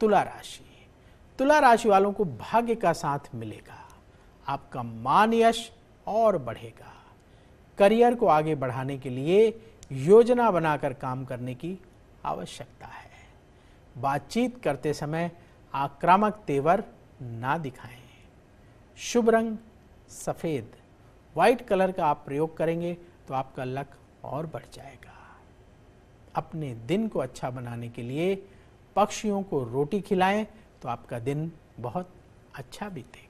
तुला राशि तुला राशि वालों को भाग्य का साथ मिलेगा आपका मान यश और बढ़ेगा करियर को आगे बढ़ाने के लिए योजना बनाकर काम करने की आवश्यकता है बातचीत करते समय आक्रामक तेवर ना दिखाएं शुभ रंग सफ़ेद व्हाइट कलर का आप प्रयोग करेंगे तो आपका लक और बढ़ जाएगा अपने दिन को अच्छा बनाने के लिए पक्षियों को रोटी खिलाएं तो आपका दिन बहुत अच्छा बीते